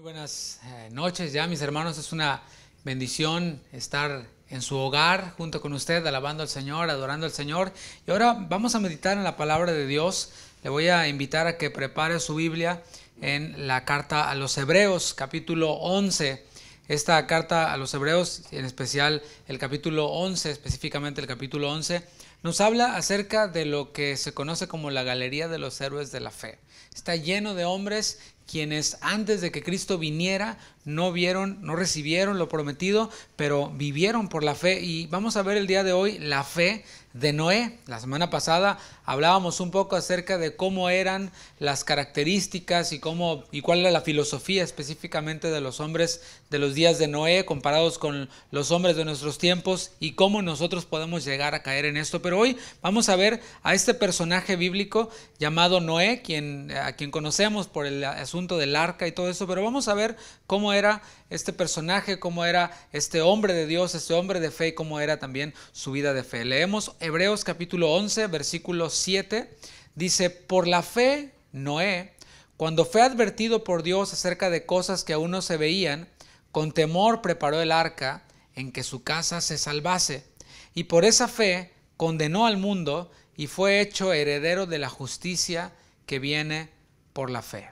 buenas eh, noches ya, mis hermanos. Es una bendición estar en su hogar junto con usted, alabando al Señor, adorando al Señor. Y ahora vamos a meditar en la palabra de Dios. Le voy a invitar a que prepare su Biblia en la carta a los Hebreos, capítulo 11. Esta carta a los Hebreos, en especial el capítulo 11, específicamente el capítulo 11, nos habla acerca de lo que se conoce como la Galería de los Héroes de la Fe. Está lleno de hombres quienes antes de que Cristo viniera no vieron, no recibieron lo prometido, pero vivieron por la fe. Y vamos a ver el día de hoy la fe de Noé. La semana pasada hablábamos un poco acerca de cómo eran las características y cómo y cuál era la filosofía específicamente de los hombres de los días de Noé comparados con los hombres de nuestros tiempos y cómo nosotros podemos llegar a caer en esto. Pero hoy vamos a ver a este personaje bíblico llamado Noé, quien a quien conocemos por el asunto del arca y todo eso, pero vamos a ver cómo era este personaje, cómo era este hombre de Dios, este hombre de fe y cómo era también su vida de fe. Leemos Hebreos capítulo 11, versículo 7, dice, por la fe, Noé, cuando fue advertido por Dios acerca de cosas que aún no se veían, con temor preparó el arca en que su casa se salvase, y por esa fe condenó al mundo y fue hecho heredero de la justicia que viene por la fe.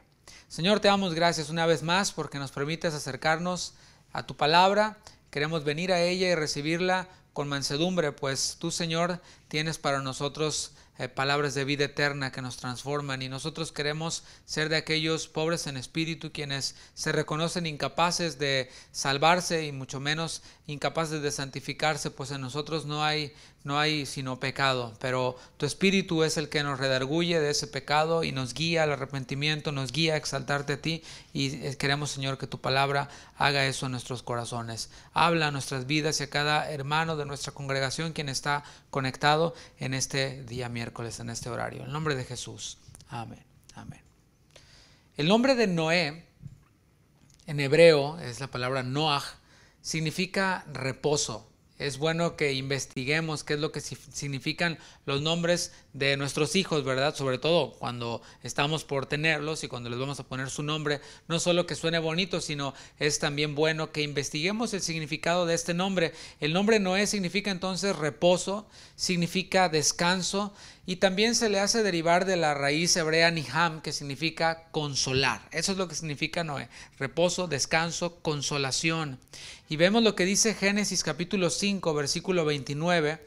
Señor, te damos gracias una vez más porque nos permites acercarnos a tu palabra. Queremos venir a ella y recibirla con mansedumbre, pues tú, Señor, tienes para nosotros eh, palabras de vida eterna que nos transforman y nosotros queremos ser de aquellos pobres en espíritu quienes se reconocen incapaces de salvarse y mucho menos incapaces de santificarse, pues en nosotros no hay no hay sino pecado, pero tu espíritu es el que nos redarguye de ese pecado y nos guía al arrepentimiento, nos guía a exaltarte a ti y eh, queremos, Señor, que tu palabra haga eso en nuestros corazones. Habla a nuestras vidas y a cada hermano de nuestra congregación quien está conectado en este día miércoles, en este horario. En nombre de Jesús. Amén. Amén. El nombre de Noé en hebreo es la palabra Noach, significa reposo es bueno que investiguemos qué es lo que significan los nombres de nuestros hijos, ¿verdad? Sobre todo cuando estamos por tenerlos y cuando les vamos a poner su nombre, no solo que suene bonito, sino es también bueno que investiguemos el significado de este nombre. El nombre Noé significa entonces reposo, significa descanso, y también se le hace derivar de la raíz hebrea niham, que significa consolar. Eso es lo que significa Noé. Reposo, descanso, consolación. Y vemos lo que dice Génesis capítulo 5, versículo 29,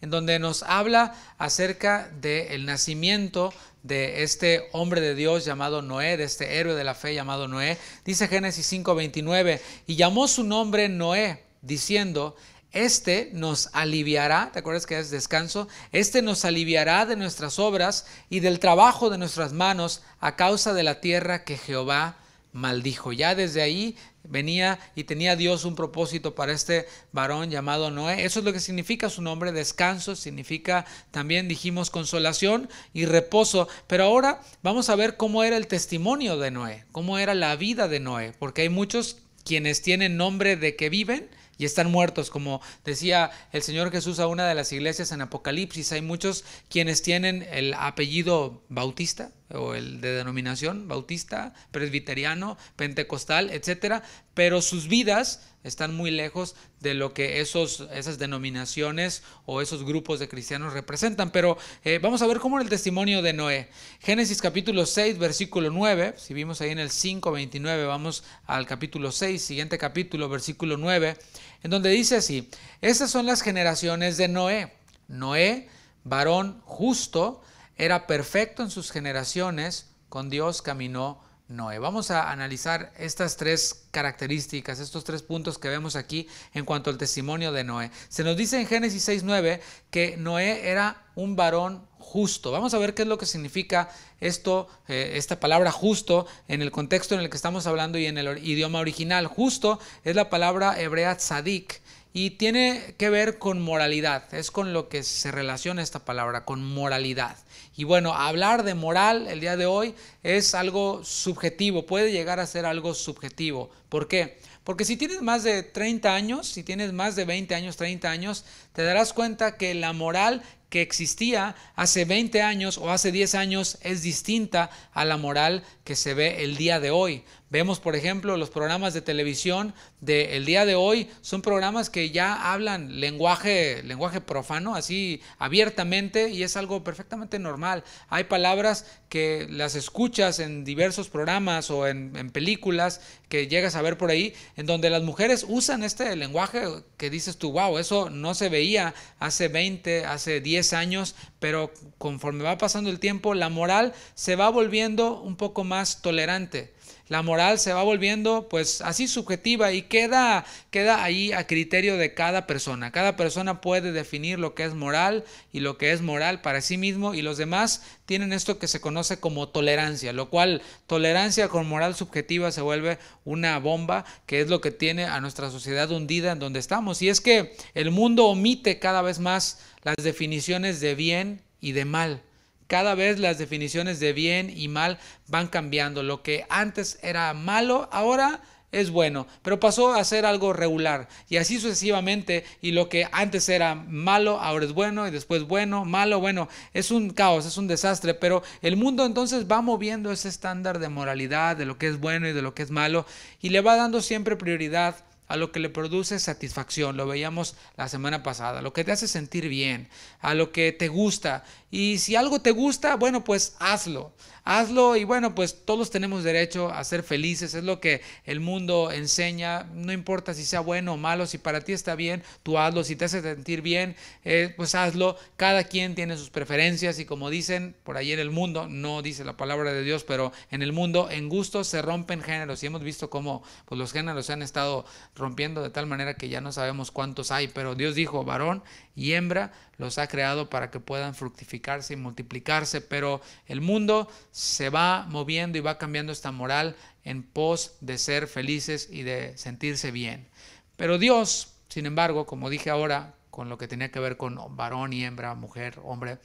en donde nos habla acerca del nacimiento de este hombre de Dios llamado Noé, de este héroe de la fe llamado Noé. Dice Génesis 5, 29, y llamó su nombre Noé, diciendo, este nos aliviará, ¿te acuerdas que es descanso? Este nos aliviará de nuestras obras y del trabajo de nuestras manos a causa de la tierra que Jehová maldijo. Ya desde ahí venía y tenía Dios un propósito para este varón llamado Noé. Eso es lo que significa su nombre, descanso, significa también dijimos consolación y reposo. Pero ahora vamos a ver cómo era el testimonio de Noé, cómo era la vida de Noé, porque hay muchos quienes tienen nombre de que viven y están muertos. Como decía el Señor Jesús a una de las iglesias en Apocalipsis, hay muchos quienes tienen el apellido bautista o el de denominación bautista, presbiteriano, pentecostal, etcétera, pero sus vidas están muy lejos de lo que esos, esas denominaciones o esos grupos de cristianos representan. Pero eh, vamos a ver cómo era el testimonio de Noé. Génesis capítulo 6, versículo 9, si vimos ahí en el 5, 29, vamos al capítulo 6, siguiente capítulo, versículo 9, en donde dice así, esas son las generaciones de Noé. Noé, varón justo, era perfecto en sus generaciones, con Dios caminó Noé. Vamos a analizar estas tres características, estos tres puntos que vemos aquí en cuanto al testimonio de Noé. Se nos dice en Génesis 6.9 que Noé era un varón justo. Vamos a ver qué es lo que significa esto, eh, esta palabra justo en el contexto en el que estamos hablando y en el idioma original. Justo es la palabra hebrea tzadik y tiene que ver con moralidad. Es con lo que se relaciona esta palabra, con moralidad. Y bueno, hablar de moral el día de hoy es algo subjetivo, puede llegar a ser algo subjetivo. ¿Por qué? Porque si tienes más de 30 años, si tienes más de 20 años, 30 años, te darás cuenta que la moral que existía hace 20 años o hace 10 años es distinta a la moral que se ve el día de hoy. Vemos, por ejemplo, los programas de televisión del el día de hoy son programas que ya hablan lenguaje, lenguaje profano, así abiertamente, y es algo perfectamente normal. Hay palabras que las escuchas en diversos programas o en, películas que llegas a ver por ahí, en donde las mujeres usan este lenguaje que dices tú, wow, eso no se veía hace 20, hace 10 años, pero conforme va pasando el tiempo, la moral se va volviendo un poco más tolerante. La moral se va volviendo pues así subjetiva y queda, queda ahí a criterio de cada persona. Cada persona puede definir lo que es moral y lo que es moral para sí mismo y los demás tienen esto que se conoce como tolerancia, lo cual tolerancia con moral subjetiva se vuelve una bomba que es lo que tiene a nuestra sociedad hundida en donde estamos. Y es que el mundo omite cada vez más las definiciones de bien y de mal. Cada vez las definiciones de bien y mal van cambiando. Lo que antes era malo, ahora es bueno, pero pasó a ser algo regular y así sucesivamente y lo que antes era malo ahora es bueno y después bueno, malo, bueno, es un caos, es un desastre, pero el mundo entonces va moviendo ese estándar de moralidad, de lo que es bueno y de lo que es malo y le va dando siempre prioridad a lo que le produce satisfacción, lo veíamos la semana pasada, lo que te hace sentir bien, a lo que te gusta y si algo te gusta, bueno, pues hazlo. Hazlo y bueno, pues todos tenemos derecho a ser felices. Es lo que el mundo enseña. No importa si sea bueno o malo, si para ti está bien, tú hazlo. Si te hace sentir bien, eh, pues hazlo. Cada quien tiene sus preferencias y como dicen por ahí en el mundo, no dice la palabra de Dios, pero en el mundo en gustos se rompen géneros. Y hemos visto cómo pues, los géneros se han estado rompiendo de tal manera que ya no sabemos cuántos hay. Pero Dios dijo varón y hembra los ha creado para que puedan fructificarse y multiplicarse, pero el mundo se va moviendo y va cambiando esta moral en pos de ser felices y de sentirse bien. Pero Dios, sin embargo, como dije ahora, con lo que tenía que ver con varón y hembra, mujer, hombre,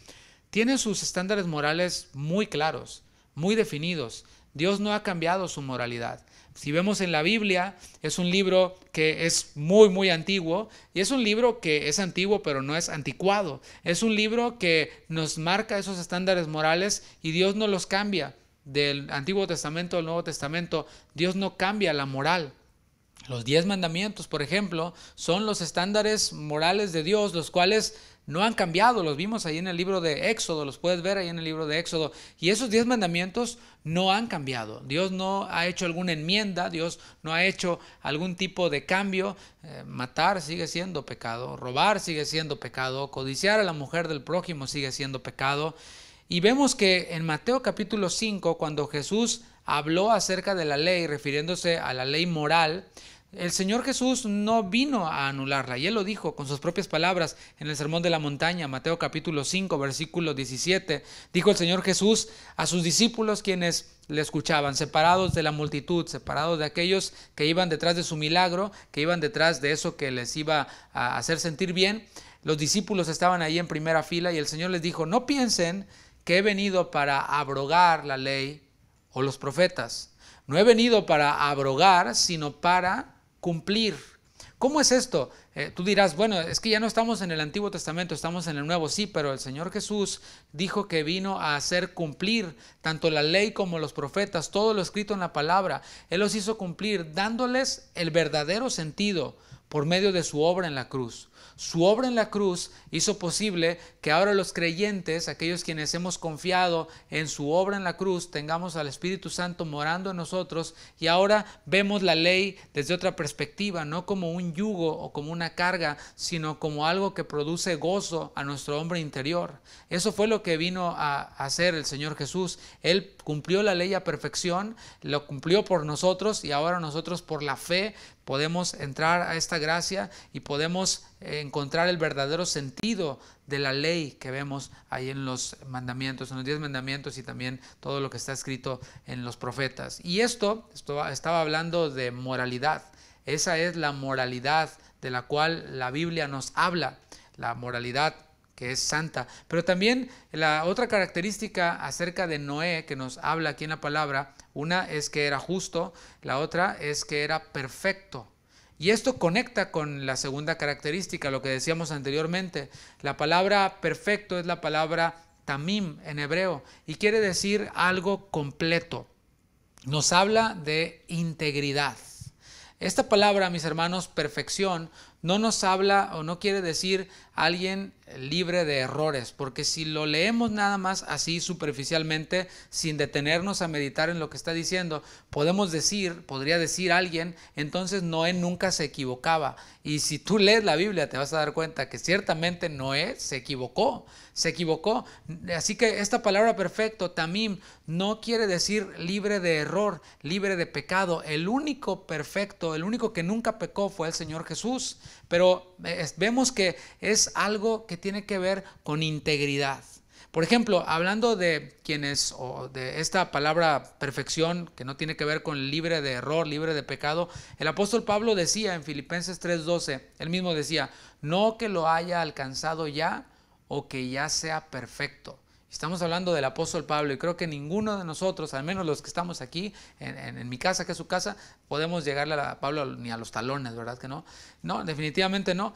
tiene sus estándares morales muy claros, muy definidos. Dios no ha cambiado su moralidad. Si vemos en la Biblia, es un libro que es muy, muy antiguo y es un libro que es antiguo pero no es anticuado. Es un libro que nos marca esos estándares morales y Dios no los cambia. Del Antiguo Testamento al Nuevo Testamento, Dios no cambia la moral. Los diez mandamientos, por ejemplo, son los estándares morales de Dios, los cuales no han cambiado, los vimos ahí en el libro de Éxodo, los puedes ver ahí en el libro de Éxodo. Y esos diez mandamientos no han cambiado. Dios no ha hecho alguna enmienda, Dios no ha hecho algún tipo de cambio. Eh, matar sigue siendo pecado, robar sigue siendo pecado, codiciar a la mujer del prójimo sigue siendo pecado. Y vemos que en Mateo capítulo 5, cuando Jesús habló acerca de la ley, refiriéndose a la ley moral, el Señor Jesús no vino a anularla, y Él lo dijo con sus propias palabras en el Sermón de la Montaña, Mateo capítulo 5, versículo 17. Dijo el Señor Jesús a sus discípulos quienes le escuchaban, separados de la multitud, separados de aquellos que iban detrás de su milagro, que iban detrás de eso que les iba a hacer sentir bien. Los discípulos estaban ahí en primera fila y el Señor les dijo, no piensen que he venido para abrogar la ley o los profetas. No he venido para abrogar, sino para cumplir. ¿Cómo es esto? Eh, tú dirás, bueno, es que ya no estamos en el Antiguo Testamento, estamos en el Nuevo, sí, pero el Señor Jesús dijo que vino a hacer cumplir tanto la ley como los profetas, todo lo escrito en la palabra. Él los hizo cumplir dándoles el verdadero sentido por medio de su obra en la cruz. Su obra en la cruz hizo posible que ahora los creyentes, aquellos quienes hemos confiado en su obra en la cruz, tengamos al Espíritu Santo morando en nosotros y ahora vemos la ley desde otra perspectiva, no como un yugo o como una carga, sino como algo que produce gozo a nuestro hombre interior. Eso fue lo que vino a hacer el Señor Jesús. Él cumplió la ley a perfección, lo cumplió por nosotros y ahora nosotros por la fe podemos entrar a esta gracia y podemos encontrar el verdadero sentido de la ley que vemos ahí en los mandamientos, en los diez mandamientos y también todo lo que está escrito en los profetas. Y esto, esto estaba hablando de moralidad. Esa es la moralidad de la cual la Biblia nos habla, la moralidad que es santa. Pero también la otra característica acerca de Noé que nos habla aquí en la palabra, una es que era justo, la otra es que era perfecto. Y esto conecta con la segunda característica, lo que decíamos anteriormente. La palabra perfecto es la palabra tamim en hebreo y quiere decir algo completo. Nos habla de integridad. Esta palabra, mis hermanos, perfección, no nos habla o no quiere decir alguien libre de errores, porque si lo leemos nada más así superficialmente, sin detenernos a meditar en lo que está diciendo, podemos decir, podría decir alguien, entonces Noé nunca se equivocaba. Y si tú lees la Biblia te vas a dar cuenta que ciertamente Noé se equivocó, se equivocó. Así que esta palabra perfecto, tamim, no quiere decir libre de error, libre de pecado. El único perfecto, el único que nunca pecó fue el Señor Jesús. Pero eh, vemos que es algo que tiene que ver con integridad. Por ejemplo, hablando de quienes, o de esta palabra perfección, que no tiene que ver con libre de error, libre de pecado, el apóstol Pablo decía en Filipenses 3:12, él mismo decía, no que lo haya alcanzado ya, o que ya sea perfecto. Estamos hablando del apóstol Pablo y creo que ninguno de nosotros, al menos los que estamos aquí, en, mi casa, que es su casa, podemos llegarle a Pablo ni a los talones, ¿verdad que no? No, definitivamente no.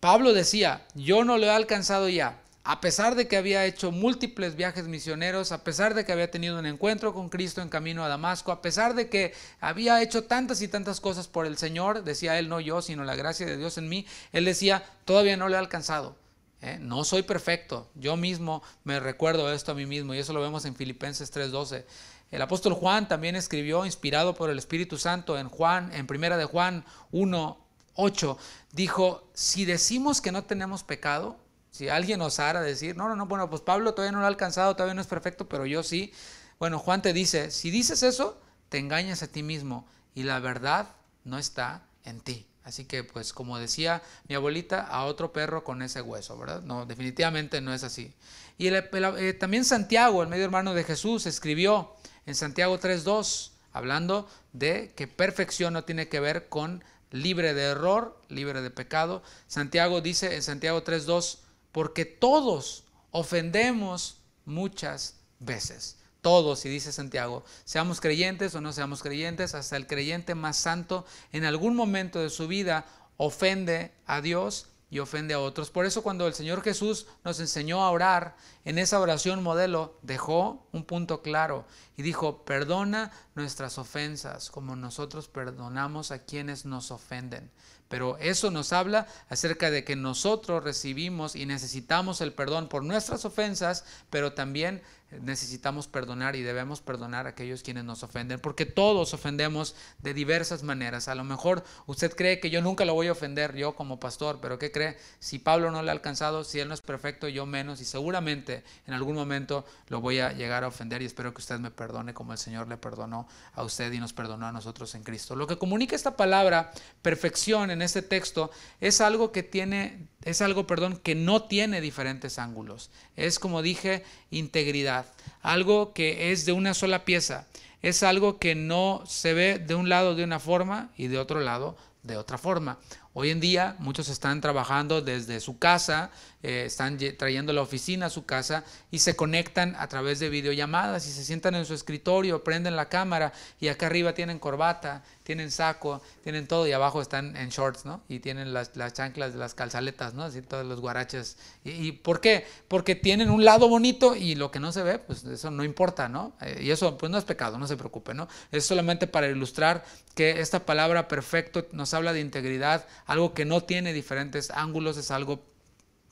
Pablo decía, yo no lo he alcanzado ya, a pesar de que había hecho múltiples viajes misioneros, a pesar de que había tenido un encuentro con Cristo en camino a Damasco, a pesar de que había hecho tantas y tantas cosas por el Señor, decía él, no yo, sino la gracia de Dios en mí, él decía, todavía no lo he alcanzado. ¿eh? No soy perfecto. Yo mismo me recuerdo esto a mí mismo y eso lo vemos en Filipenses 3:12. El apóstol Juan también escribió, inspirado por el Espíritu Santo, en Juan, en primera de Juan 1:8, dijo: Si decimos que no tenemos pecado, si alguien osara decir, no, no, no, bueno, pues Pablo todavía no lo ha alcanzado, todavía no es perfecto, pero yo sí. Bueno, Juan te dice, si dices eso, te engañas a ti mismo y la verdad no está en ti. Así que, pues, como decía mi abuelita, a otro perro con ese hueso, ¿verdad? No, definitivamente no es así. Y eh, también Santiago, el medio hermano de Jesús, escribió en Santiago 3.2, hablando de que perfección no tiene que ver con libre de error, libre de pecado. Santiago dice en Santiago 3.2, porque todos ofendemos muchas veces todos, y dice Santiago, seamos creyentes o no seamos creyentes, hasta el creyente más santo en algún momento de su vida ofende a Dios y ofende a otros. Por eso cuando el Señor Jesús nos enseñó a orar, en esa oración modelo dejó un punto claro y dijo, perdona nuestras ofensas como nosotros perdonamos a quienes nos ofenden. Pero eso nos habla acerca de que nosotros recibimos y necesitamos el perdón por nuestras ofensas, pero también necesitamos perdonar y debemos perdonar a aquellos quienes nos ofenden, porque todos ofendemos de diversas maneras. A lo mejor usted cree que yo nunca lo voy a ofender, yo como pastor, pero ¿qué cree? Si Pablo no le ha alcanzado, si él no es perfecto, yo menos, y seguramente en algún momento lo voy a llegar a ofender y espero que usted me perdone como el Señor le perdonó a usted y nos perdonó a nosotros en Cristo. Lo que comunica esta palabra perfección en este texto es algo que tiene, es algo, perdón, que no tiene diferentes ángulos. Es como dije, integridad algo que es de una sola pieza, es algo que no se ve de un lado de una forma y de otro lado de otra forma. Hoy en día muchos están trabajando desde su casa, eh, están trayendo la oficina a su casa y se conectan a través de videollamadas y se sientan en su escritorio, prenden la cámara y acá arriba tienen corbata tienen saco, tienen todo y abajo están en shorts, ¿no? Y tienen las, chanclas de las calzaletas, ¿no? Así todos los guaraches. ¿Y, por qué? Porque tienen un lado bonito y lo que no se ve, pues eso no importa, ¿no? Eh, y eso pues no es pecado, no se preocupe, ¿no? Es solamente para ilustrar que esta palabra perfecto nos habla de integridad, algo que no tiene diferentes ángulos, es algo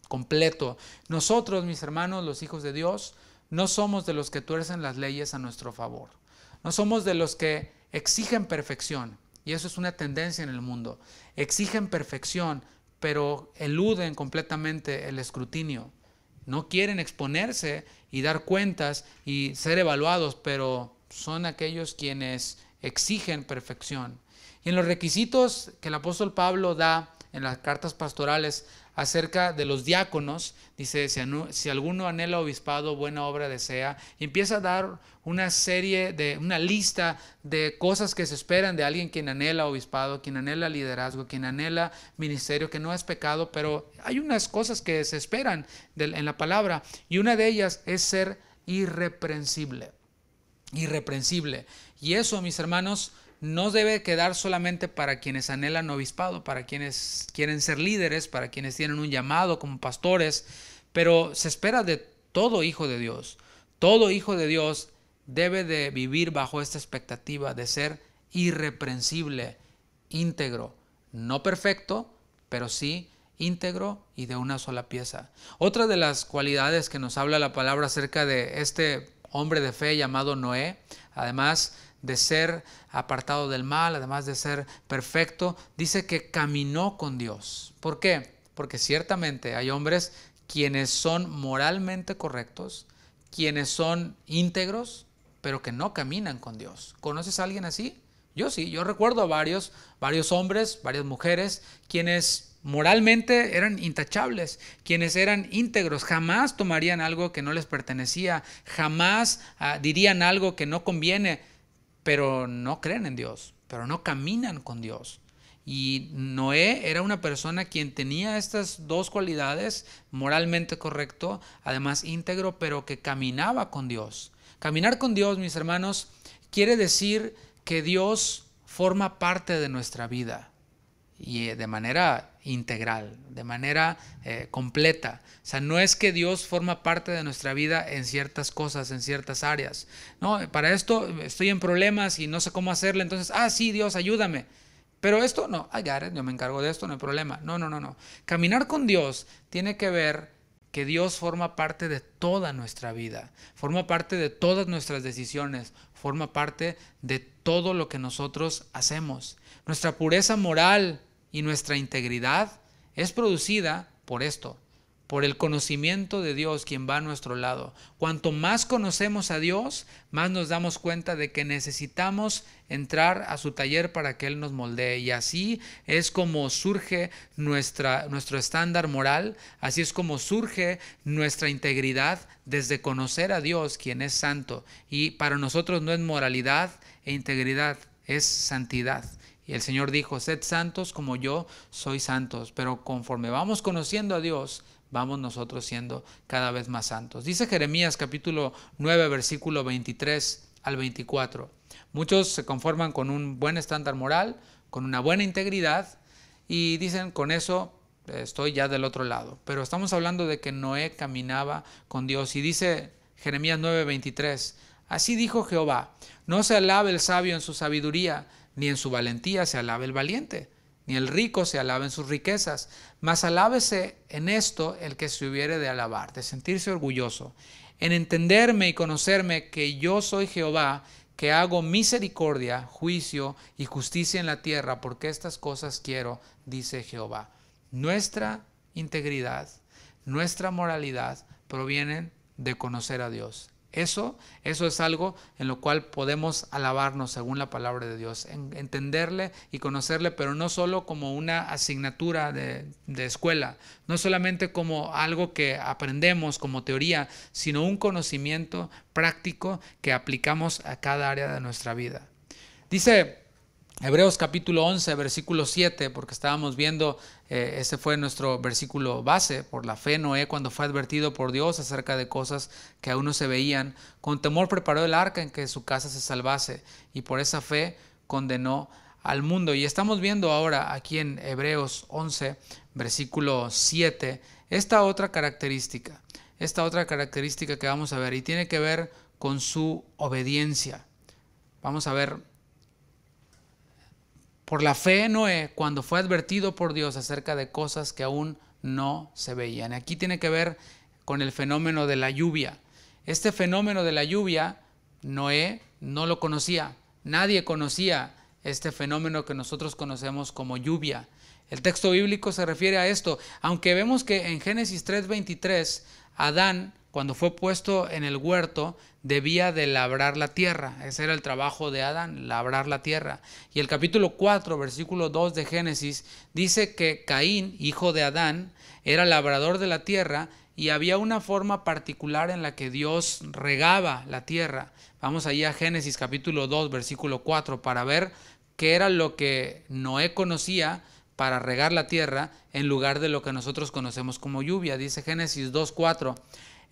completo. Nosotros, mis hermanos, los hijos de Dios, no somos de los que tuercen las leyes a nuestro favor. No somos de los que exigen perfección, y eso es una tendencia en el mundo. Exigen perfección, pero eluden completamente el escrutinio. No quieren exponerse y dar cuentas y ser evaluados, pero son aquellos quienes exigen perfección. Y en los requisitos que el apóstol Pablo da en las cartas pastorales acerca de los diáconos, dice, si, alguno anhela obispado, buena obra desea, empieza a dar una serie de, una lista de cosas que se esperan de alguien quien anhela obispado, quien anhela liderazgo, quien anhela ministerio, que no es pecado, pero hay unas cosas que se esperan en la palabra, y una de ellas es ser irreprensible, irreprensible. Y eso, mis hermanos, no debe quedar solamente para quienes anhelan obispado, para quienes quieren ser líderes, para quienes tienen un llamado como pastores, pero se espera de todo hijo de Dios. Todo hijo de Dios debe de vivir bajo esta expectativa de ser irreprensible, íntegro, no perfecto, pero sí íntegro y de una sola pieza. Otra de las cualidades que nos habla la palabra acerca de este hombre de fe llamado Noé, además de ser apartado del mal, además de ser perfecto, dice que caminó con Dios. ¿Por qué? Porque ciertamente hay hombres quienes son moralmente correctos, quienes son íntegros, pero que no caminan con Dios. ¿Conoces a alguien así? Yo sí, yo recuerdo a varios, varios hombres, varias mujeres, quienes moralmente eran intachables, quienes eran íntegros, jamás tomarían algo que no les pertenecía, jamás ah, dirían algo que no conviene pero no creen en Dios, pero no caminan con Dios. Y Noé era una persona quien tenía estas dos cualidades, moralmente correcto, además íntegro, pero que caminaba con Dios. Caminar con Dios, mis hermanos, quiere decir que Dios forma parte de nuestra vida y eh, de manera integral, de manera eh, completa. O sea, no es que Dios forma parte de nuestra vida en ciertas cosas, en ciertas áreas. No, para esto estoy en problemas y no sé cómo hacerle entonces, ah, sí, Dios, ayúdame. Pero esto no, ay, got yo me encargo de esto, no hay problema. No, no, no, no. Caminar con Dios tiene que ver que Dios forma parte de toda nuestra vida, forma parte de todas nuestras decisiones, forma parte de todo lo que nosotros hacemos. Nuestra pureza moral y nuestra integridad es producida por esto, por el conocimiento de Dios quien va a nuestro lado. Cuanto más conocemos a Dios, más nos damos cuenta de que necesitamos entrar a su taller para que Él nos moldee. Y así es como surge nuestra, nuestro estándar moral, así es como surge nuestra integridad desde conocer a Dios quien es santo. Y para nosotros no es moralidad e integridad, es santidad. Y el Señor dijo, sed santos como yo soy santos, pero conforme vamos conociendo a Dios, vamos nosotros siendo cada vez más santos. Dice Jeremías capítulo 9, versículo 23 al 24. Muchos se conforman con un buen estándar moral, con una buena integridad, y dicen, con eso estoy ya del otro lado. Pero estamos hablando de que Noé caminaba con Dios. Y dice Jeremías 23 así dijo Jehová, no se alabe el sabio en su sabiduría, ni en su valentía se alabe el valiente, ni el rico se alabe en sus riquezas, mas alábese en esto el que se hubiere de alabar, de sentirse orgulloso, en entenderme y conocerme que yo soy Jehová, que hago misericordia, juicio y justicia en la tierra, porque estas cosas quiero, dice Jehová. Nuestra integridad, nuestra moralidad provienen de conocer a Dios. Eso, eso es algo en lo cual podemos alabarnos según la palabra de Dios, entenderle y conocerle, pero no solo como una asignatura de, de escuela, no solamente como algo que aprendemos como teoría, sino un conocimiento práctico que aplicamos a cada área de nuestra vida. Dice Hebreos capítulo 11, versículo 7, porque estábamos viendo, eh, ese fue nuestro versículo base, por la fe Noé cuando fue advertido por Dios acerca de cosas que aún no se veían, con temor preparó el arca en que su casa se salvase y por esa fe condenó al mundo. Y estamos viendo ahora aquí en Hebreos 11, versículo 7, esta otra característica, esta otra característica que vamos a ver y tiene que ver con su obediencia. Vamos a ver por la fe Noé, cuando fue advertido por Dios acerca de cosas que aún no se veían. Aquí tiene que ver con el fenómeno de la lluvia. Este fenómeno de la lluvia, Noé no lo conocía. Nadie conocía este fenómeno que nosotros conocemos como lluvia. El texto bíblico se refiere a esto, aunque vemos que en Génesis 3:23 Adán, cuando fue puesto en el huerto, debía de labrar la tierra. Ese era el trabajo de Adán, labrar la tierra. Y el capítulo 4, versículo 2 de Génesis, dice que Caín, hijo de Adán, era labrador de la tierra y había una forma particular en la que Dios regaba la tierra. Vamos allí a Génesis capítulo 2, versículo 4, para ver qué era lo que Noé conocía para regar la tierra en lugar de lo que nosotros conocemos como lluvia. Dice Génesis 2.4,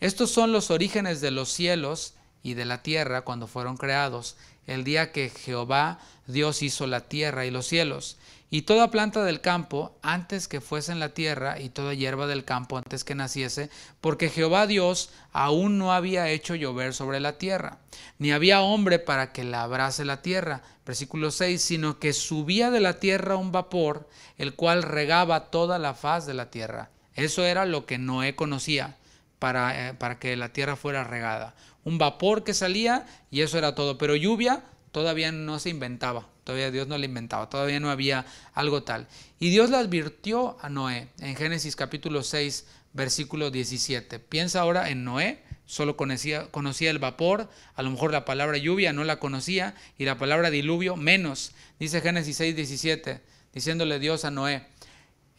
estos son los orígenes de los cielos y de la tierra cuando fueron creados, el día que Jehová Dios hizo la tierra y los cielos. Y toda planta del campo antes que fuese en la tierra, y toda hierba del campo antes que naciese, porque Jehová Dios aún no había hecho llover sobre la tierra, ni había hombre para que labrase la tierra. Versículo 6, sino que subía de la tierra un vapor, el cual regaba toda la faz de la tierra. Eso era lo que Noé conocía para, eh, para que la tierra fuera regada. Un vapor que salía y eso era todo, pero lluvia todavía no se inventaba. Todavía Dios no la inventaba, todavía no había algo tal. Y Dios la advirtió a Noé en Génesis capítulo 6, versículo 17. Piensa ahora en Noé, solo conocía, conocía el vapor, a lo mejor la palabra lluvia no la conocía y la palabra diluvio menos. Dice Génesis 6, 17, diciéndole Dios a Noé,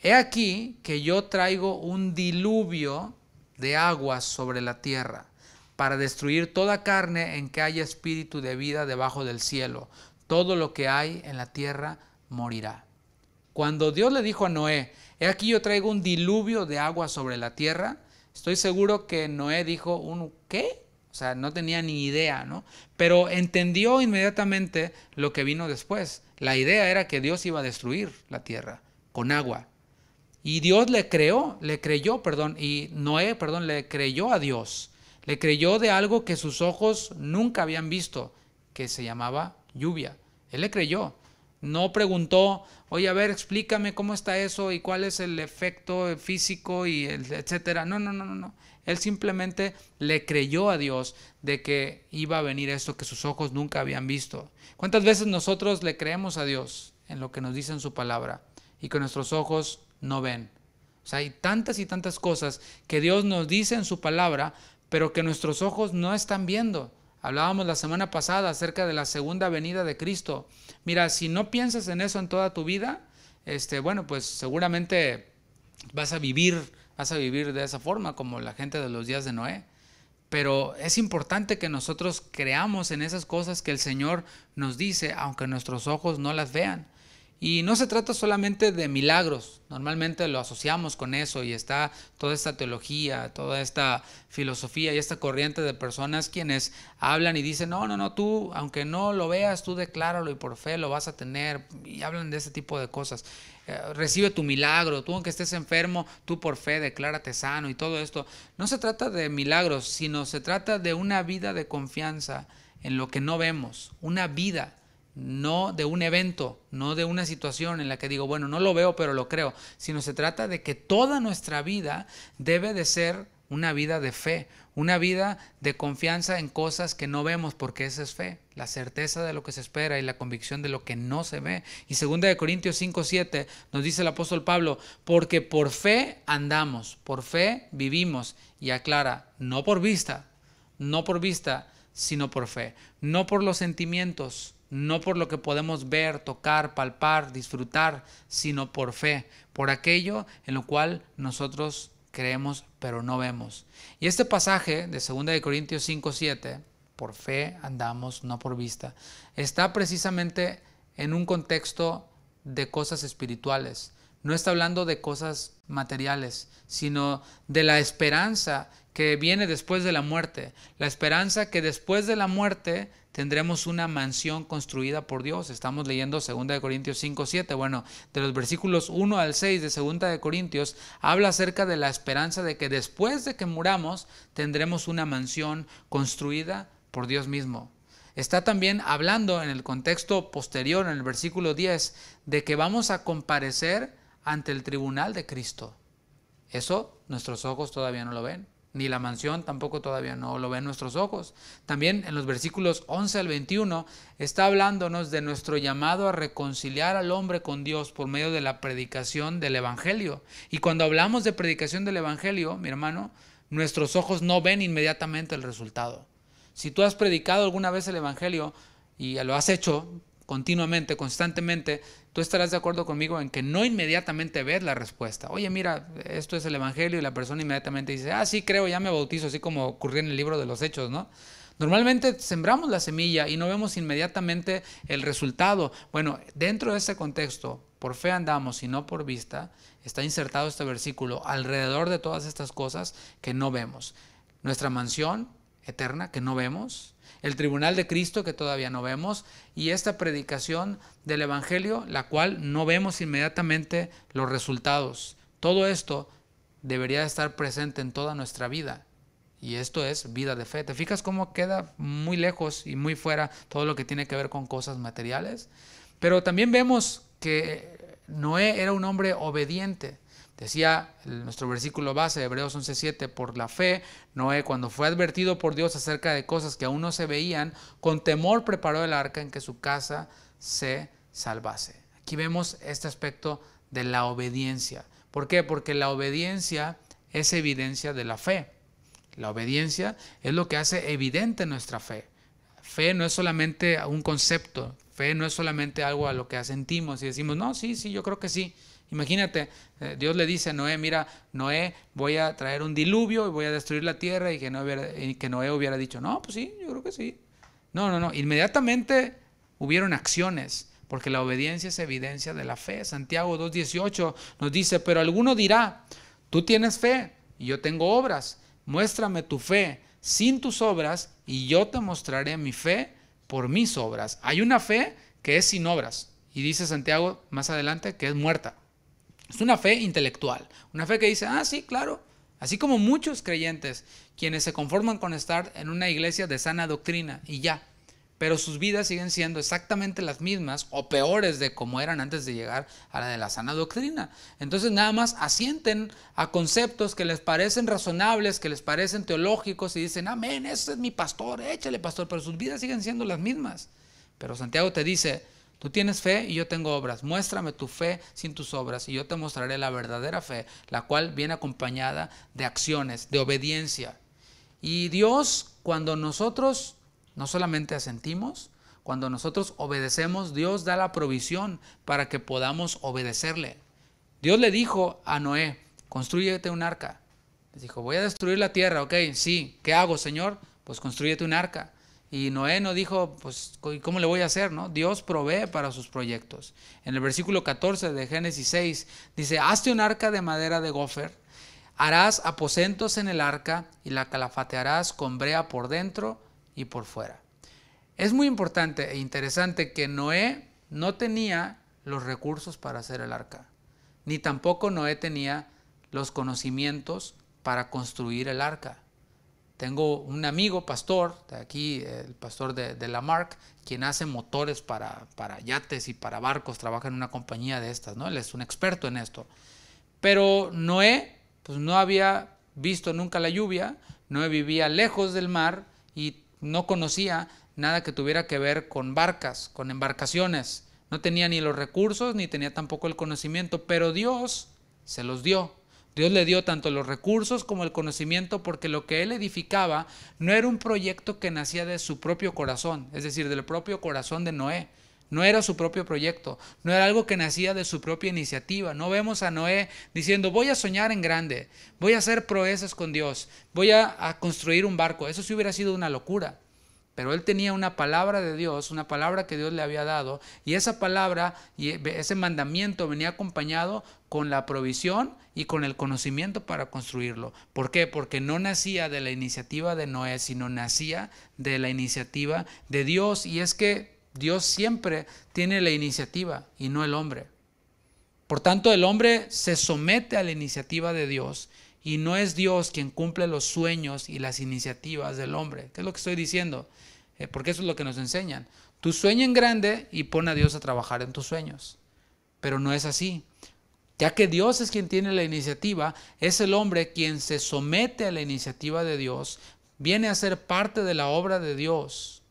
he aquí que yo traigo un diluvio de aguas sobre la tierra para destruir toda carne en que haya espíritu de vida debajo del cielo todo lo que hay en la tierra morirá. Cuando Dios le dijo a Noé, he aquí yo traigo un diluvio de agua sobre la tierra, estoy seguro que Noé dijo, ¿un qué? O sea, no tenía ni idea, ¿no? Pero entendió inmediatamente lo que vino después. La idea era que Dios iba a destruir la tierra con agua. Y Dios le creó, le creyó, perdón, y Noé, perdón, le creyó a Dios. Le creyó de algo que sus ojos nunca habían visto, que se llamaba lluvia. Él le creyó. No preguntó, oye, a ver, explícame cómo está eso y cuál es el efecto físico y el, etcétera. No, no, no, no, no. Él simplemente le creyó a Dios de que iba a venir esto que sus ojos nunca habían visto. ¿Cuántas veces nosotros le creemos a Dios en lo que nos dice en su palabra y que nuestros ojos no ven? O sea, hay tantas y tantas cosas que Dios nos dice en su palabra, pero que nuestros ojos no están viendo. Hablábamos la semana pasada acerca de la segunda venida de Cristo. Mira, si no piensas en eso en toda tu vida, este, bueno, pues seguramente vas a vivir, vas a vivir de esa forma como la gente de los días de Noé. Pero es importante que nosotros creamos en esas cosas que el Señor nos dice, aunque nuestros ojos no las vean. Y no se trata solamente de milagros, normalmente lo asociamos con eso y está toda esta teología, toda esta filosofía y esta corriente de personas quienes hablan y dicen, no, no, no, tú, aunque no lo veas, tú decláralo y por fe lo vas a tener y hablan de ese tipo de cosas. Eh, recibe tu milagro, tú aunque estés enfermo, tú por fe declárate sano y todo esto. No se trata de milagros, sino se trata de una vida de confianza en lo que no vemos, una vida no de un evento, no de una situación en la que digo, bueno, no lo veo, pero lo creo, sino se trata de que toda nuestra vida debe de ser una vida de fe, una vida de confianza en cosas que no vemos, porque esa es fe, la certeza de lo que se espera y la convicción de lo que no se ve. Y segunda de Corintios 5, 7 nos dice el apóstol Pablo, porque por fe andamos, por fe vivimos, y aclara, no por vista, no por vista, sino por fe, no por los sentimientos, no por lo que podemos ver, tocar, palpar, disfrutar, sino por fe, por aquello en lo cual nosotros creemos pero no vemos. Y este pasaje de 2 de Corintios 5, 7, por fe andamos, no por vista, está precisamente en un contexto de cosas espirituales. No está hablando de cosas materiales, sino de la esperanza que viene después de la muerte. La esperanza que después de la muerte tendremos una mansión construida por Dios. Estamos leyendo 2 Corintios 5, 7. Bueno, de los versículos 1 al 6 de 2 Corintios habla acerca de la esperanza de que después de que muramos tendremos una mansión construida por Dios mismo. Está también hablando en el contexto posterior, en el versículo 10, de que vamos a comparecer ante el tribunal de Cristo. Eso nuestros ojos todavía no lo ven ni la mansión tampoco todavía no lo ven nuestros ojos. También en los versículos 11 al 21 está hablándonos de nuestro llamado a reconciliar al hombre con Dios por medio de la predicación del Evangelio. Y cuando hablamos de predicación del Evangelio, mi hermano, nuestros ojos no ven inmediatamente el resultado. Si tú has predicado alguna vez el Evangelio y lo has hecho, continuamente, constantemente, tú estarás de acuerdo conmigo en que no inmediatamente ves la respuesta. Oye, mira, esto es el Evangelio y la persona inmediatamente dice, ah, sí, creo, ya me bautizo, así como ocurrió en el libro de los Hechos, ¿no? Normalmente sembramos la semilla y no vemos inmediatamente el resultado. Bueno, dentro de ese contexto, por fe andamos y no por vista, está insertado este versículo alrededor de todas estas cosas que no vemos. Nuestra mansión eterna que no vemos, el tribunal de Cristo que todavía no vemos y esta predicación del Evangelio, la cual no vemos inmediatamente los resultados. Todo esto debería estar presente en toda nuestra vida. Y esto es vida de fe. ¿Te fijas cómo queda muy lejos y muy fuera todo lo que tiene que ver con cosas materiales? Pero también vemos que Noé era un hombre obediente. Decía nuestro versículo base, Hebreos 11:7, por la fe, Noé, cuando fue advertido por Dios acerca de cosas que aún no se veían, con temor preparó el arca en que su casa se salvase. Aquí vemos este aspecto de la obediencia. ¿Por qué? Porque la obediencia es evidencia de la fe. La obediencia es lo que hace evidente nuestra fe. Fe no es solamente un concepto, fe no es solamente algo a lo que asentimos y decimos, no, sí, sí, yo creo que sí. Imagínate, eh, Dios le dice a Noé, mira, Noé, voy a traer un diluvio y voy a destruir la tierra y que, no y que Noé hubiera dicho, no, pues sí, yo creo que sí. No, no, no, inmediatamente hubieron acciones, porque la obediencia es evidencia de la fe. Santiago 2.18 nos dice, pero alguno dirá, tú tienes fe y yo tengo obras, muéstrame tu fe sin tus obras y yo te mostraré mi fe por mis obras. Hay una fe que es sin obras. Y dice Santiago más adelante que es muerta. Es una fe intelectual, una fe que dice, ah, sí, claro, así como muchos creyentes, quienes se conforman con estar en una iglesia de sana doctrina y ya, pero sus vidas siguen siendo exactamente las mismas o peores de como eran antes de llegar a la de la sana doctrina. Entonces nada más asienten a conceptos que les parecen razonables, que les parecen teológicos y dicen, amén, ese es mi pastor, échale pastor, pero sus vidas siguen siendo las mismas. Pero Santiago te dice, Tú tienes fe y yo tengo obras. Muéstrame tu fe sin tus obras y yo te mostraré la verdadera fe, la cual viene acompañada de acciones, de obediencia. Y Dios, cuando nosotros no solamente asentimos, cuando nosotros obedecemos, Dios da la provisión para que podamos obedecerle. Dios le dijo a Noé, construyete un arca. Les dijo, voy a destruir la tierra, ok, sí, ¿qué hago, Señor? Pues construyete un arca. Y Noé no dijo, pues, ¿cómo le voy a hacer? No? Dios provee para sus proyectos. En el versículo 14 de Génesis 6 dice, hazte un arca de madera de gofer, harás aposentos en el arca y la calafatearás con brea por dentro y por fuera. Es muy importante e interesante que Noé no tenía los recursos para hacer el arca, ni tampoco Noé tenía los conocimientos para construir el arca. Tengo un amigo pastor, de aquí el pastor de, Lamarck, quien hace motores para, para, yates y para barcos, trabaja en una compañía de estas, ¿no? Él es un experto en esto. Pero Noé, pues no había visto nunca la lluvia, Noé vivía lejos del mar y no conocía nada que tuviera que ver con barcas, con embarcaciones. No tenía ni los recursos, ni tenía tampoco el conocimiento, pero Dios se los dio. Dios le dio tanto los recursos como el conocimiento porque lo que él edificaba no era un proyecto que nacía de su propio corazón, es decir, del propio corazón de Noé. No era su propio proyecto, no era algo que nacía de su propia iniciativa. No vemos a Noé diciendo, voy a soñar en grande, voy a hacer proezas con Dios, voy a, construir un barco. Eso sí hubiera sido una locura. Pero él tenía una palabra de Dios, una palabra que Dios le había dado, y esa palabra y e, ese mandamiento venía acompañado con la provisión y con el conocimiento para construirlo. ¿Por qué? Porque no nacía de la iniciativa de Noé, sino nacía de la iniciativa de Dios. Y es que Dios siempre tiene la iniciativa y no el hombre. Por tanto, el hombre se somete a la iniciativa de Dios y no es Dios quien cumple los sueños y las iniciativas del hombre. ¿Qué es lo que estoy diciendo? Eh, porque eso es lo que nos enseñan. Tu sueña en grande y pon a Dios a trabajar en tus sueños. Pero no es así ya que Dios es quien tiene la iniciativa, es el hombre quien se somete a la iniciativa de Dios, viene a ser parte de la obra de Dios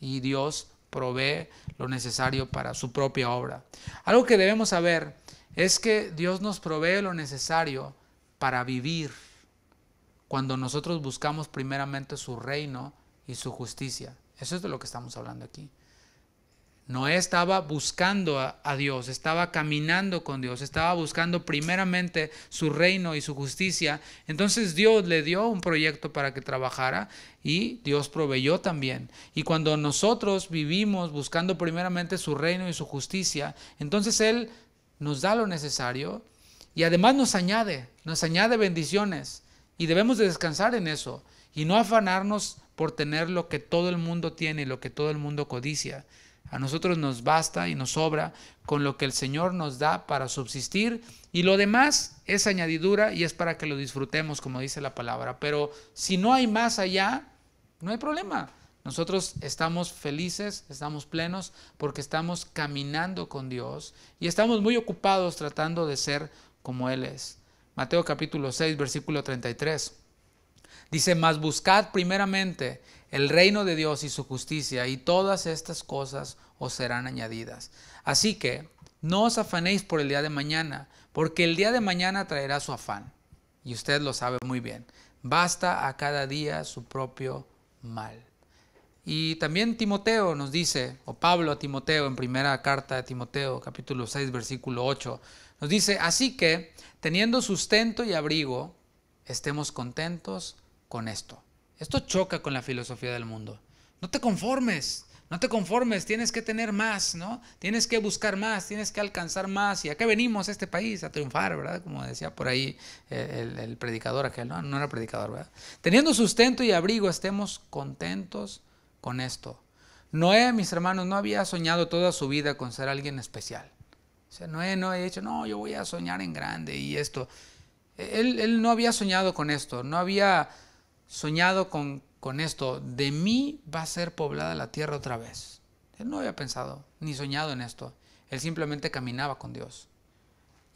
y Dios provee lo necesario para su propia obra. Algo que debemos saber es que Dios nos provee lo necesario para vivir cuando nosotros buscamos primeramente su reino y su justicia. Eso es de lo que estamos hablando aquí. Noé estaba buscando a, Dios, estaba caminando con Dios, estaba buscando primeramente su reino y su justicia. Entonces Dios le dio un proyecto para que trabajara y Dios proveyó también. Y cuando nosotros vivimos buscando primeramente su reino y su justicia, entonces Él nos da lo necesario y además nos añade, nos añade bendiciones. Y debemos de descansar en eso y no afanarnos por tener lo que todo el mundo tiene, y lo que todo el mundo codicia. A nosotros nos basta y nos sobra con lo que el Señor nos da para subsistir y lo demás es añadidura y es para que lo disfrutemos, como dice la palabra. Pero si no hay más allá, no hay problema. Nosotros estamos felices, estamos plenos porque estamos caminando con Dios y estamos muy ocupados tratando de ser como Él es. Mateo capítulo 6, versículo 33. Dice, mas buscad primeramente el reino de Dios y su justicia, y todas estas cosas os serán añadidas. Así que no os afanéis por el día de mañana, porque el día de mañana traerá su afán, y usted lo sabe muy bien. Basta a cada día su propio mal. Y también Timoteo nos dice, o Pablo a Timoteo en primera carta de Timoteo, capítulo 6, versículo 8, nos dice, así que, teniendo sustento y abrigo, estemos contentos con esto. Esto choca con la filosofía del mundo. No te conformes, no te conformes, tienes que tener más, ¿no? Tienes que buscar más, tienes que alcanzar más. ¿Y a qué venimos a este país? A triunfar, ¿verdad? Como decía por ahí eh, el, predicador aquel, ¿no? No era predicador, ¿verdad? Teniendo sustento y abrigo, estemos contentos con esto. Noé, mis hermanos, no había soñado toda su vida con ser alguien especial. O sea, Noé no había dicho, no, yo voy a soñar en grande y esto. Él, él no había soñado con esto, no había soñado con, con esto, de mí va a ser poblada la tierra otra vez. Él no había pensado ni soñado en esto. Él simplemente caminaba con Dios.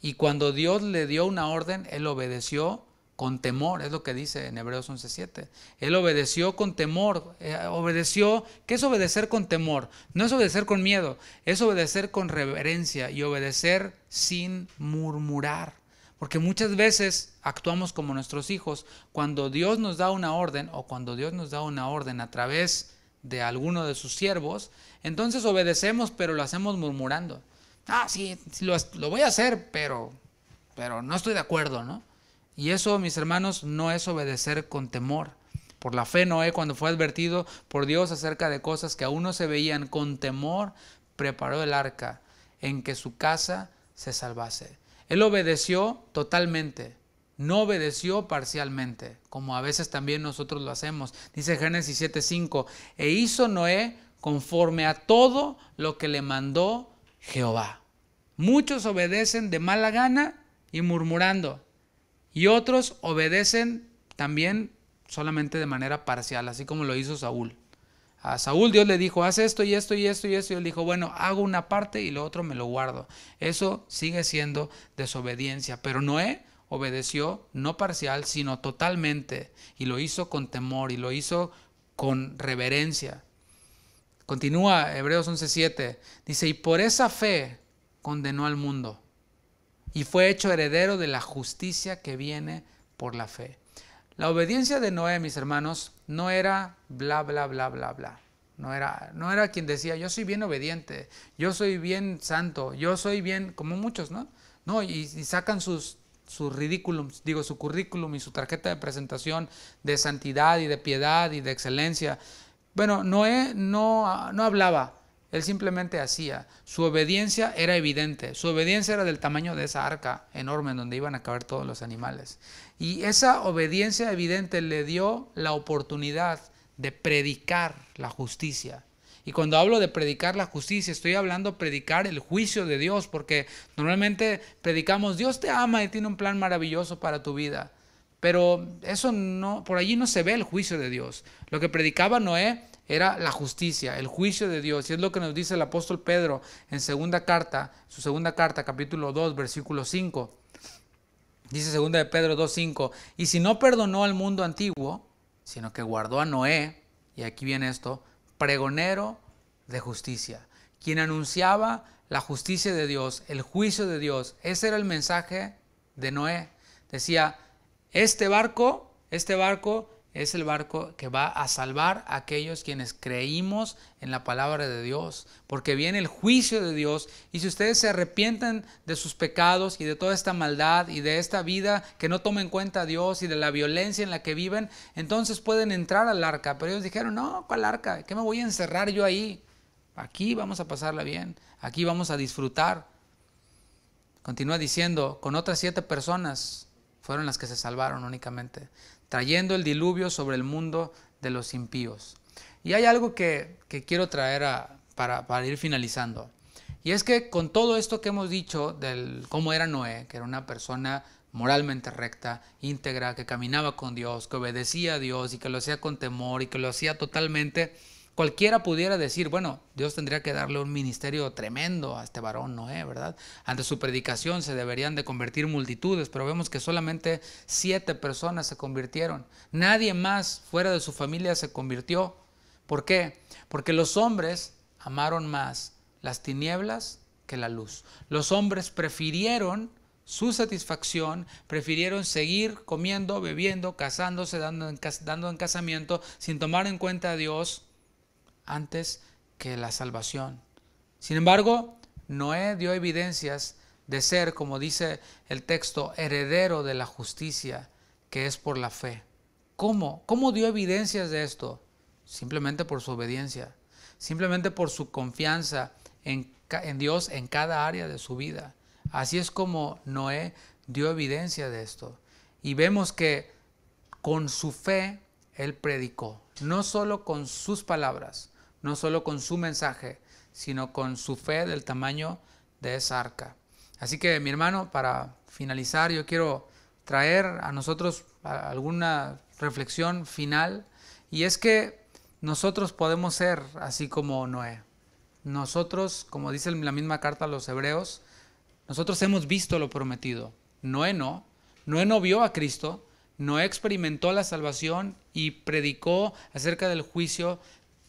Y cuando Dios le dio una orden, él obedeció con temor, es lo que dice en Hebreos 11:7. Él obedeció con temor, eh, obedeció, ¿qué es obedecer con temor? No es obedecer con miedo, es obedecer con reverencia y obedecer sin murmurar. Porque muchas veces actuamos como nuestros hijos. Cuando Dios nos da una orden o cuando Dios nos da una orden a través de alguno de sus siervos, entonces obedecemos pero lo hacemos murmurando. Ah, sí, lo, voy a hacer, pero, pero no estoy de acuerdo, ¿no? Y eso, mis hermanos, no es obedecer con temor. Por la fe Noé, cuando fue advertido por Dios acerca de cosas que aún no se veían con temor, preparó el arca en que su casa se salvase. Él obedeció totalmente, no obedeció parcialmente, como a veces también nosotros lo hacemos. Dice Génesis 7:5, e hizo Noé conforme a todo lo que le mandó Jehová. Muchos obedecen de mala gana y murmurando, y otros obedecen también solamente de manera parcial, así como lo hizo Saúl. A Saúl Dios le dijo, haz esto y esto y esto y esto. Y él dijo, bueno, hago una parte y lo otro me lo guardo. Eso sigue siendo desobediencia. Pero Noé obedeció no parcial, sino totalmente, y lo hizo con temor, y lo hizo con reverencia. Continúa Hebreos 11:7, dice, y por esa fe condenó al mundo, y fue hecho heredero de la justicia que viene por la fe. La obediencia de Noé, mis hermanos, no era bla, bla, bla, bla, bla. No era, no era quien decía, yo soy bien obediente, yo soy bien santo, yo soy bien, como muchos, ¿no? No, y sacan sus su ridículum, digo, su currículum y su tarjeta de presentación de santidad y de piedad y de excelencia. Bueno, Noé no, no hablaba, él simplemente hacía. Su obediencia era evidente, su obediencia era del tamaño de esa arca enorme en donde iban a caber todos los animales. Y esa obediencia evidente le dio la oportunidad de predicar la justicia y cuando hablo de predicar la justicia, estoy hablando predicar el juicio de Dios, porque normalmente predicamos, Dios te ama y tiene un plan maravilloso para tu vida. Pero eso no, por allí no se ve el juicio de Dios. Lo que predicaba Noé era la justicia, el juicio de Dios. Y es lo que nos dice el apóstol Pedro en segunda carta, su segunda carta, capítulo 2, versículo 5. Dice segunda de Pedro 2.5, y si no perdonó al mundo antiguo, sino que guardó a Noé, y aquí viene esto, pregonero de justicia, quien anunciaba la justicia de Dios, el juicio de Dios. Ese era el mensaje de Noé. Decía, este barco, este barco es el barco que va a salvar a aquellos quienes creímos en la palabra de Dios, porque viene el juicio de Dios y si ustedes se arrepienten de sus pecados y de toda esta maldad y de esta vida que no toma en cuenta a Dios y de la violencia en la que viven, entonces pueden entrar al arca, pero ellos dijeron, no, ¿cuál arca? ¿Qué me voy a encerrar yo ahí? Aquí vamos a pasarla bien, aquí vamos a disfrutar. Continúa diciendo, con otras siete personas fueron las que se salvaron únicamente trayendo el diluvio sobre el mundo de los impíos. Y hay algo que, quiero traer para, para, ir finalizando. Y es que con todo esto que hemos dicho del cómo era Noé, que era una persona moralmente recta, íntegra, que caminaba con Dios, que obedecía a Dios y que lo hacía con temor y que lo hacía totalmente Cualquiera pudiera decir, bueno, Dios tendría que darle un ministerio tremendo a este varón ¿no es eh, ¿verdad? Ante su predicación se deberían de convertir multitudes, pero vemos que solamente siete personas se convirtieron. Nadie más fuera de su familia se convirtió. ¿Por qué? Porque los hombres amaron más las tinieblas que la luz. Los hombres prefirieron su satisfacción, prefirieron seguir comiendo, bebiendo, casándose, dando en, dando en casamiento, sin tomar en cuenta a Dios antes que la salvación. Sin embargo, Noé dio evidencias de ser, como dice el texto, heredero de la justicia que es por la fe. ¿Cómo? ¿Cómo dio evidencias de esto? Simplemente por su obediencia, simplemente por su confianza en, Dios en cada área de su vida. Así es como Noé dio evidencia de esto. Y vemos que con su fe él predicó, no solo con sus palabras, no solo con su mensaje, sino con su fe del tamaño de esa arca. Así que mi hermano, para finalizar, yo quiero traer a nosotros alguna reflexión final y es que nosotros podemos ser así como Noé. Nosotros, como dice la misma carta a los hebreos, nosotros hemos visto lo prometido. Noé no. Noé no vio a Cristo. Noé experimentó la salvación y predicó acerca del juicio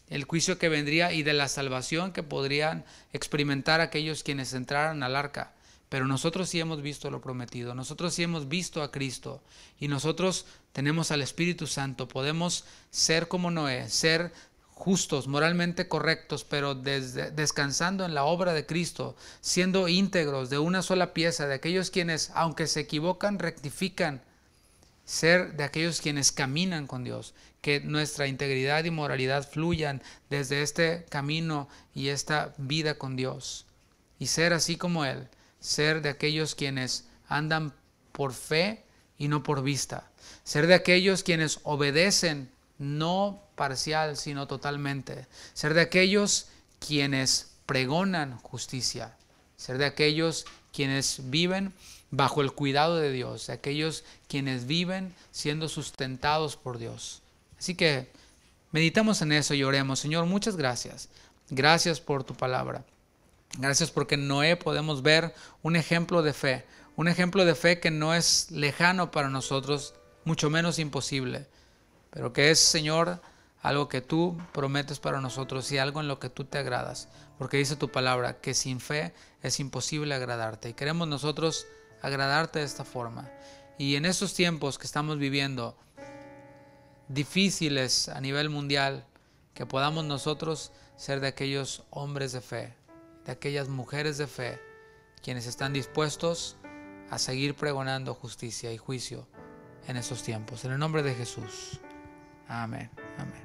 el juicio que vendría y de la salvación que podrían experimentar aquellos quienes entraran al arca. Pero nosotros sí hemos visto lo prometido, nosotros sí hemos visto a Cristo y nosotros tenemos al Espíritu Santo, podemos ser como Noé, ser justos, moralmente correctos, pero desde, descansando en la obra de Cristo, siendo íntegros de una sola pieza, de aquellos quienes, aunque se equivocan, rectifican ser de aquellos quienes caminan con Dios, que nuestra integridad y moralidad fluyan desde este camino y esta vida con Dios. Y ser así como Él, ser de aquellos quienes andan por fe y no por vista, ser de aquellos quienes obedecen no parcial, sino totalmente, ser de aquellos quienes pregonan justicia, ser de aquellos quienes viven bajo el cuidado de Dios, aquellos quienes viven siendo sustentados por Dios. Así que meditamos en eso y oremos. Señor, muchas gracias. Gracias por tu palabra. Gracias porque en Noé podemos ver un ejemplo de fe, un ejemplo de fe que no es lejano para nosotros, mucho menos imposible, pero que es, Señor, algo que tú prometes para nosotros y algo en lo que tú te agradas, porque dice tu palabra que sin fe es imposible agradarte. Y queremos nosotros agradarte de esta forma. Y en estos tiempos que estamos viviendo, difíciles a nivel mundial, que podamos nosotros ser de aquellos hombres de fe, de aquellas mujeres de fe, quienes están dispuestos a seguir pregonando justicia y juicio en esos tiempos. En el nombre de Jesús. Amén. Amén.